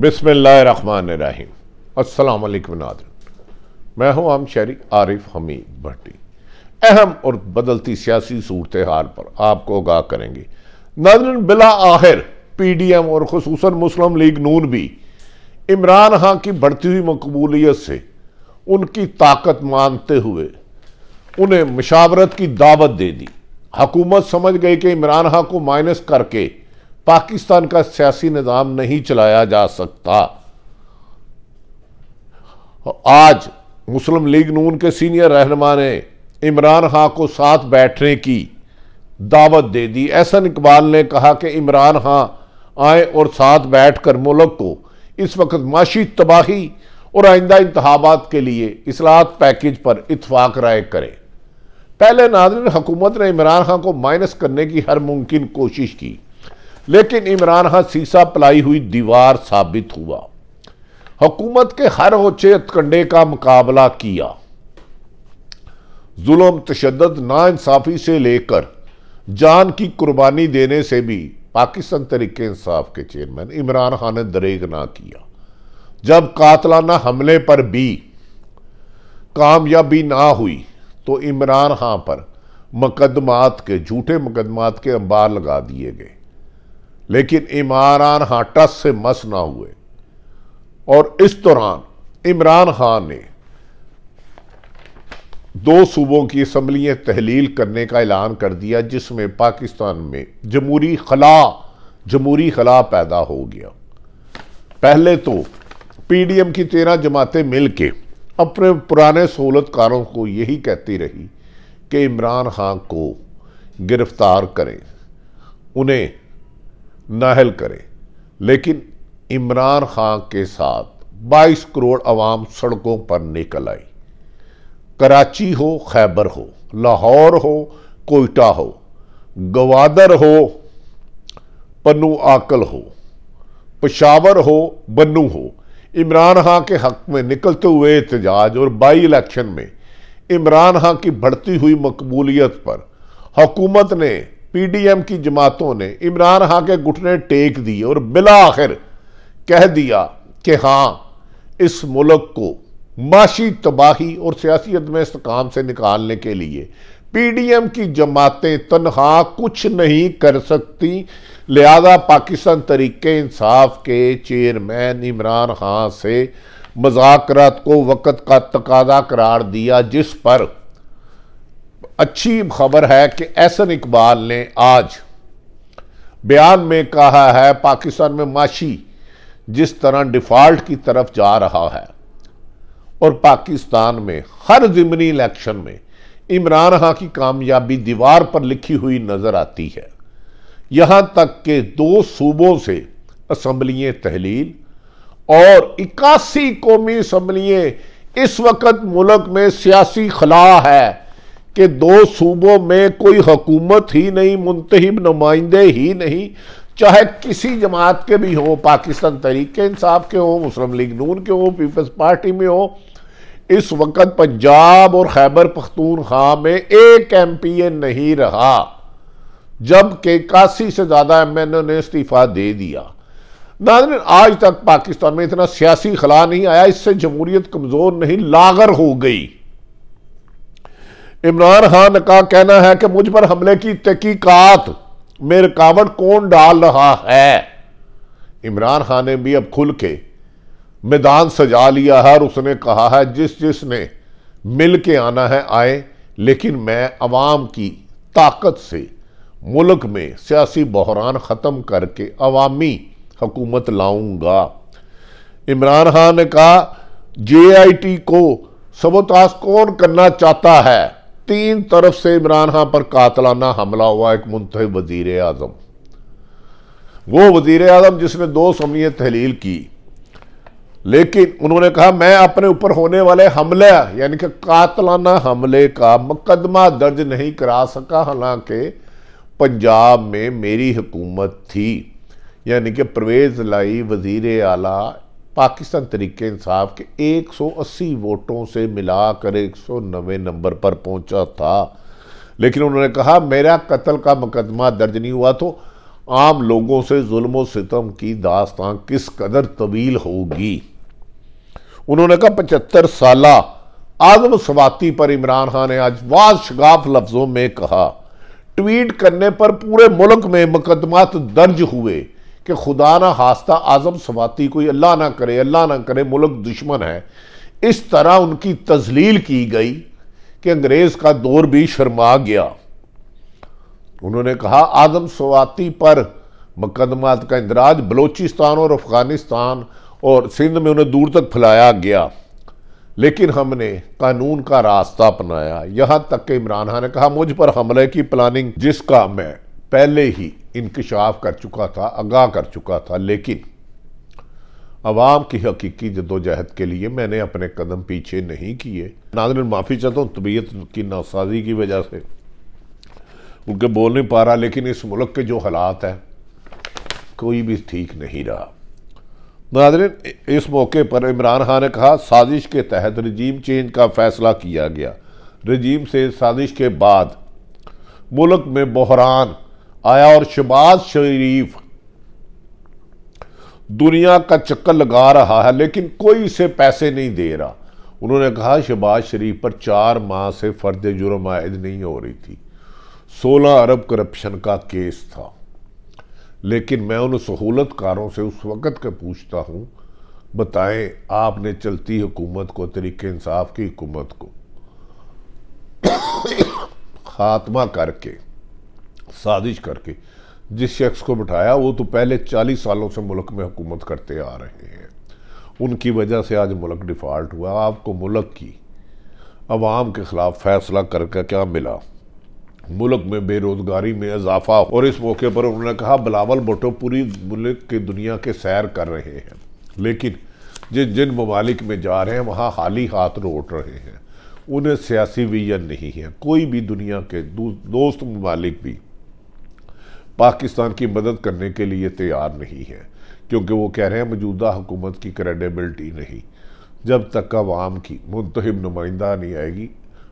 बिसमीम असलकम नादर मैं हूँ आम शहरी आरिफ हमीद भट्टी अहम और बदलती सियासी सूरत हाल पर आपको आगाह करेंगे नादरन बिला आखिर पी डी एम और खसूस मुस्लिम लीग नून भी इमरान खां की बढ़ती हुई मकबूलियत से उनकी ताकत मानते हुए उन्हें मशावरत की दावत दे दी हकूमत समझ गई कि इमरान खां को माइनस करके पाकिस्तान का सियासी निज़ाम नहीं चलाया जा सकता आज मुस्लिम लीग नून के सीनियर रहनमा ने इमरान खां को साथ बैठने की दावत दे दी एहसन इकबाल ने कहा कि इमरान खां आए और साथ बैठ कर मुल्क को इस वक्त माशी तबाही और आइंदा इंतबात के लिए असलाहत पैकेज पर इतफाक राय करें पहले नादरन हुकूमत ने इमरान खां को माइनस करने की हर मुमकिन कोशिश की लेकिन इमरान खान सीसा पलाई हुई दीवार साबित हुआ हुकूमत के हर ओचे हथकंडे का मुकाबला किया जुल्म तशद नाानसाफ़ी से लेकर जान की कुर्बानी देने से भी पाकिस्तान तरीके इंसाफ के चेयरमैन इमरान खान ने दरेग ना किया जब कातलाना हमले पर भी कामयाबी ना हुई तो इमरान खान पर मुकदमात के झूठे मुकदमात के अंबार लगा दिए गए लेकिन इमरान खान टस से मस ना हुए और इस दौरान इमरान खान ने दो सूबों की असम्बलियाँ तहलील करने का ऐलान कर दिया जिसमें पाकिस्तान में जमहूरी खला जमहूरी खला पैदा हो गया पहले तो पीडीएम की तेरह जमातें मिल के अपने पुराने सहूलतकारों को यही कहती रही कि इमरान खान को गिरफ्तार करें उन्हें नहल करे लेकिन इमरान खान के साथ 22 करोड़ अवाम सड़कों पर निकल आई कराची हो खैबर हो लाहौर हो कोयटा हो गवादर हो पन्नू आकल हो पशावर हो बन्नू हो इमरान खां के हक में निकलते हुए एहतजाज और बाई इलेक्शन में इमरान खां की बढ़ती हुई मकबूलियत पर हुकूमत ने पीडीएम की जमातों ने इमरान खां के घुटने टेक दिए और बिला आखिर कह दिया कि हाँ इस मुल्क को माशी तबाही और सियासीत इस इसकाम से निकालने के लिए पीडीएम की जमातें तनख्वाह कुछ नहीं कर सकती लिहाजा पाकिस्तान तरीके इंसाफ के चेयरमैन इमरान खां से मजाक को वक़्त का तकादा करार दिया जिस पर अच्छी खबर है कि एहसन इकबाल ने आज बयान में कहा है पाकिस्तान में माशी जिस तरह डिफ़ॉल्ट की तरफ जा रहा है और पाकिस्तान में हर जिमनी इलेक्शन में इमरान खां की कामयाबी दीवार पर लिखी हुई नज़र आती है यहां तक के दो सूबों से असम्बलियाँ तहलील और इक्यासी कौमी असम्बलियाँ इस वक्त मुल्क में सियासी खला है कि दो सूबों में कोई हकूमत ही नहीं मुंतब नुमाइंदे ही नहीं चाहे किसी जमात के भी हों पाकिस्तान तरीके इंसाफ के हों मुस्लिम लीग नून के हों पीपल्स पार्टी में हो इस वक्त पंजाब और खैबर पख्तूनख्वा में एक एम पी ए नहीं रहा जबकि काशी से ज़्यादा एम एन ओ ने इस्तीफ़ा दे दिया नाजन आज तक पाकिस्तान में इतना सियासी खला नहीं आया इससे जमहूरियत कमज़ोर नहीं लागर हो गई इमरान खान का कहना है कि मुझ पर हमले की तहकीकत में रुकावट कौन डाल रहा है इमरान खान ने भी अब खुल के मैदान सजा लिया है और उसने कहा है जिस जिस ने मिल के आना है आए लेकिन मैं अवाम की ताकत से मुल्क में सियासी बहरान ख़त्म करके अवामी हकूमत लाऊंगा इमरान खान ने कहा जे आई टी को सबोताज कौन करना चाहता है तीन तरफ से इमरान खान पर कातलाना हमला हुआ एक मुंत वजीर आजम वो वजीर आजम जिसने दो समय तहलील की लेकिन उन्होंने कहा मैं अपने ऊपर होने वाले हमले यानी कि कातलाना हमले का मुकदमा दर्ज नहीं करा सका हालांकि पंजाब में मेरी हुकूमत थी यानी कि प्रवेज लाई वजीर आला पाकिस्तान तरीके इंसाफ के 180 वोटों से मिलाकर एक सौ नंबर पर पहुंचा था लेकिन उन्होंने कहा मेरा कत्ल का मुकदमा दर्ज नहीं हुआ तो आम लोगों से जुल्म सितम की दास्तां किस कदर तवील होगी उन्होंने कहा पचहत्तर साल आजम सवाती पर इमरान खान ने आज वाज शगाफ लफ्जों में कहा ट्वीट करने पर पूरे मुल्क में मुकदमात दर्ज हुए कि खुदा ना हास्ता आज़म सवाती कोई अल्लाह ना करे अल्लाह ना करे मुल्क दुश्मन है इस तरह उनकी तजलील की गई कि अंग्रेज़ का दौर भी शर्मा गया उन्होंने कहा आज़म सवाती पर मुकदमात का इंदराज बलोचिस्तान और अफ़गानिस्तान और सिंध में उन्हें दूर तक फैलाया गया लेकिन हमने कानून का रास्ता अपनाया यहाँ तक कि इमरान खान ने कहा मुझ पर हमले की प्लानिंग जिसका मैं पहले ही इंकशाफ कर चुका था आगाह कर चुका था लेकिन आवाम की हकीकी जदोजहद के लिए मैंने अपने कदम पीछे नहीं किए नाजन माफ़ी चाहता हूँ तबीयत की नासाजी की वजह से उनके बोल नहीं पा रहा लेकिन इस मुल्क के जो हालात हैं कोई भी ठीक नहीं रहा नाजरन इस मौके पर इमरान खान ने कहा साजिश के तहत रजीम चेंज का फैसला किया गया रजीम से साजिश के बाद मुल्क में बहरान आया और शबाज शरीफ दुनिया का चक्कर लगा रहा है लेकिन कोई इसे पैसे नहीं दे रहा उन्होंने कहा शबाज शरीफ पर चार माह से फर्द जुर्म आयद नहीं हो रही थी सोलह अरब करप्शन का केस था लेकिन मैं उन सहूलतकारों से उस वक़्त का पूछता हूँ बताएं आपने चलती हुकूमत को तरीके इंसाफ की हुकूमत को खात्मा करके साजिश करके जिस शख्स को बिठाया वो तो पहले चालीस सालों से मुल्क में हुकूमत करते आ रहे हैं उनकी वजह से आज मुल्क डिफ़ाल्ट हुआ आपको मुल्क की आवाम के ख़िलाफ़ फैसला करके क्या मिला मुल्क में बेरोज़गारी में इजाफा और इस मौके पर उन्होंने कहा बिलावल भुटो पूरी मुल्क की दुनिया के सैर कर रहे हैं लेकिन जिन जिन ममालिक में जा रहे हैं वहाँ ही हाथ रोट रहे हैं उन्हें सियासी विजन नहीं है कोई भी दुनिया के दोस्त ममालिक भी पाकिस्तान की मदद करने के लिए तैयार नहीं है क्योंकि वो कह रहे हैं मौजूदा हुकूमत की क्रेडिबिलिटी नहीं जब तक आवाम की मुंतब नुमाइंदा नहीं आएगी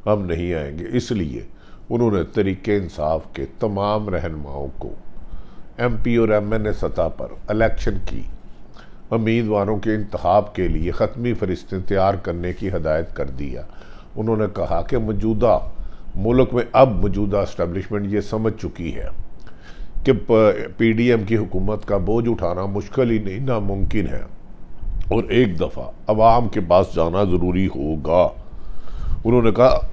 हम नहीं आएंगे इसलिए उन्होंने तरीके इंसाफ के तमाम रहनुमाओं को एम पी और एम एन ए सतह पर अलेक्शन की उम्मीदवारों के इंतब के लिए ख़त्मी फहरिस्तें तैयार करने की हदायत कर दिया उन्होंने कहा कि मौजूदा मुल्क में अब मौजूदा इस्टबलिशमेंट ये समझ चुकी है कि पीडीएम की हुकूमत का बोझ उठाना मुश्किल ही नहीं नामुमकिन है और एक दफ़ा आवाम के पास जाना ज़रूरी होगा उन्होंने कहा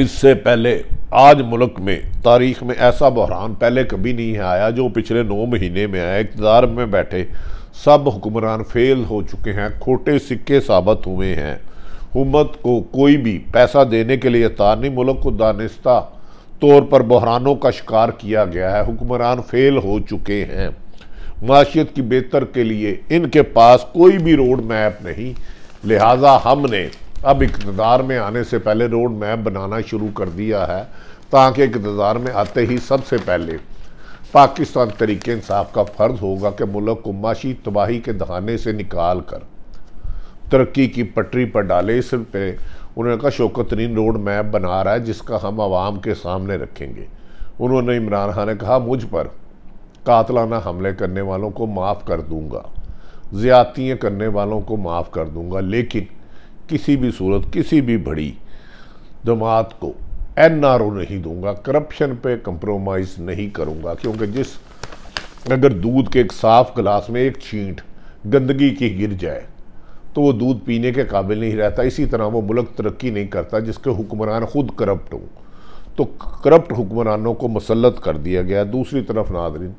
इससे पहले आज मुल्क में तारीख में ऐसा बहरान पहले कभी नहीं आया जो पिछले नौ महीने में आया इकतदार में बैठे सब हुक्मरान फेल हो चुके हैं खोटे सिक्के साबित हुए हैं हुकूमत को कोई भी पैसा देने के लिए तार नहीं मुल्क को दानिस्ता तौर पर बहरानों का शिकार किया गया है हुक्मरान फेल हो चुके हैं माशियत की बेहतर के लिए इनके पास कोई भी रोड मैप नहीं लिहाजा हमने अब इकतदार में आने से पहले रोड मैप बनाना शुरू कर दिया है ताकि इकतदार में आते ही सबसे पहले पाकिस्तान तरीक इंसाफ का फ़र्ज होगा कि मुल्क को माशी तबाही के दहाने से निकाल कर तरक्की की पटरी पर डाले इस पर उन्होंने कहा शौकत तरीन रोड मैप बना रहा है जिसका हम आवाम के सामने रखेंगे उन्होंने इमरान खान ने कहा मुझ पर कातलाना हमले करने वालों को माफ़ कर दूंगा ज़्यादतियाँ करने वालों को माफ़ कर दूंगा लेकिन किसी भी सूरत किसी भी बड़ी जमात को एन आर ओ नहीं दूंगा करप्शन पे कंप्रोमाइज़ नहीं करूंगा क्योंकि जिस अगर दूध के एक साफ़ गिलास में एक छींट गंदगी की गिर जाए तो वो दूध पीने के काबिल नहीं रहता इसी तरह वो मुल्क तरक्की नहीं करता जिसके हुक्मरान खुद करप्ट हों तो करप्ट हुक्मरानों को मसलत कर दिया गया दूसरी तरफ नादरीन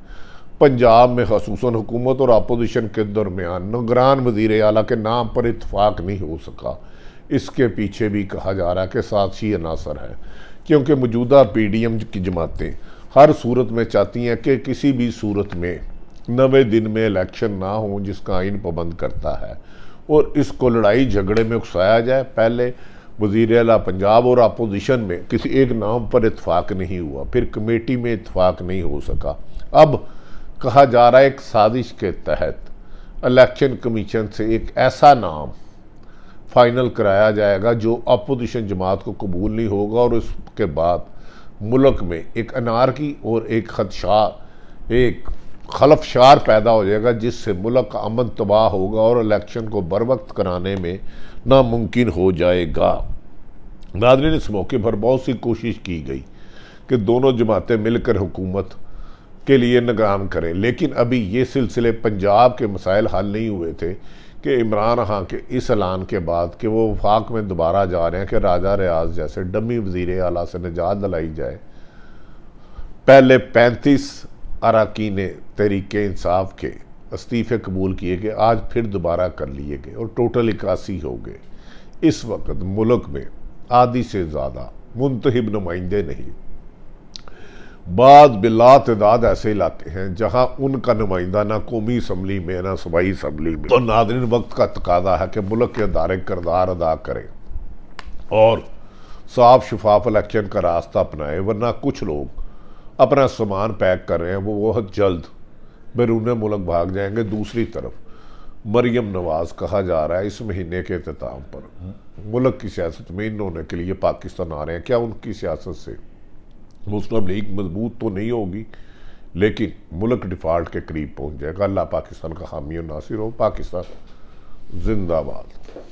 पंजाब में खसूस हुकूमत और अपोजिशन के दरमियान नगरान वजीर अली के नाम पर इतफाक़ नहीं हो सका इसके पीछे भी कहा जा रहा है कि साक्षी अनासर है क्योंकि मौजूदा पी डी एम की जमातें हर सूरत में चाहती हैं कि किसी भी सूरत में नवे दिन में इलेक्शन ना हो जिसका आइन पाबंद करता है और इसको लड़ाई झगड़े में उकसाया जाए पहले वजीर अला पंजाब और अपोजिशन में किसी एक नाम पर इतफाक नहीं हुआ फिर कमेटी में इतफाक नहीं हो सका अब कहा जा रहा है एक साजिश के तहत इलेक्शन कमीशन से एक ऐसा नाम फाइनल कराया जाएगा जो अपोजिशन जमात को कबूल नहीं होगा और उसके बाद मुल्क में एक अनारकी और एक खदशा एक खलफशार पैदा हो जाएगा जिससे मुल्क अमन तबाह होगा और इलेक्शन को बर वक्त कराने में नामुमकिन हो जाएगा नादरीन इस मौके पर बहुत सी कोशिश की गई कि दोनों जमातें मिलकर हुकूमत के लिए निगरान करें लेकिन अभी ये सिलसिले पंजाब के मसाइल हल नहीं हुए थे कि इमरान खां के इस ऐलान के बाद कि वो वफाक में दोबारा जा रहे हैं कि राजा रियाज जैसे डमी वजीर अला से निजात दिलाई जाए पहले पैंतीस अरकान तहरीक इंसाफ के इस्तीफ़े कबूल किए गए आज फिर दोबारा कर लिए गए और टोटल इक्यासी हो गए इस वक्त मुल्क में आधी से ज़्यादा मुंतब नुमाइंदे नहीं बाद बिला तदाद ऐसे इलाके हैं जहाँ उनका नुमाइंदा ना कौमी इसम्बली में ना सूबाई इसम्बली में तो नादरीन वक्त का तकादा है कि मुल्क के अदारे करदार अदा करें और साफ शफाफ इलेक्शन का रास्ता अपनाएं वरना कुछ लोग अपना सामान पैक कर रहे हैं वो बहुत जल्द बैरून मुल्क भाग जाएंगे दूसरी तरफ मरियम नवाज कहा जा रहा है इस महीने के अहताम पर मुल्क की सियासत में इन होने के लिए पाकिस्तान आ रहे हैं क्या उनकी सियासत से मुस्लिम लीग मजबूत तो नहीं होगी लेकिन मुल्क डिफ़ाल्ट के करीब पहुंच जाएगा अल्लाह पाकिस्तान का हामी और नासिर हो पाकिस्तान जिंदाबाद